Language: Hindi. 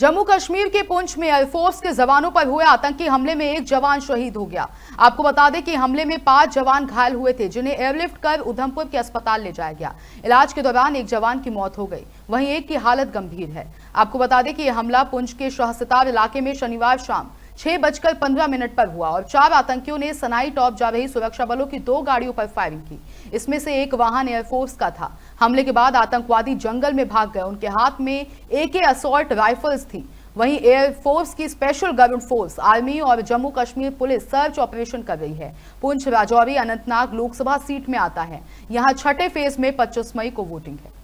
जम्मू कश्मीर के पुंछ में एयरफोर्स के जवानों पर हुए आतंकी हमले में एक जवान शहीद हो गया आपको बता दें कि हमले में पांच जवान घायल हुए थे जिन्हें एयरलिफ्ट कर उधमपुर के अस्पताल ले जाया गया इलाज के दौरान एक जवान की मौत हो गई वहीं एक की हालत गंभीर है आपको बता दें कि यह हमला पुंछ के शहसतार इलाके में शनिवार शाम छह बजकर पंद्रह मिनट पर हुआ और चार आतंकियों ने सनाई टॉप जा रही सुरक्षा बलों की दो गाड़ियों पर फायरिंग की इसमें से एक वाहन एयरफोर्स का था हमले के बाद आतंकवादी जंगल में भाग गए उनके हाथ में के असोल्ट राइफल्स थी वहीं एयरफोर्स की स्पेशल गवर्न फोर्स आर्मी और Jammu Kashmir police search operation कर रही है पुंछ राजौरी अनंतनाग लोकसभा सीट में आता है यहां छठे फेज में 25 मई को वोटिंग है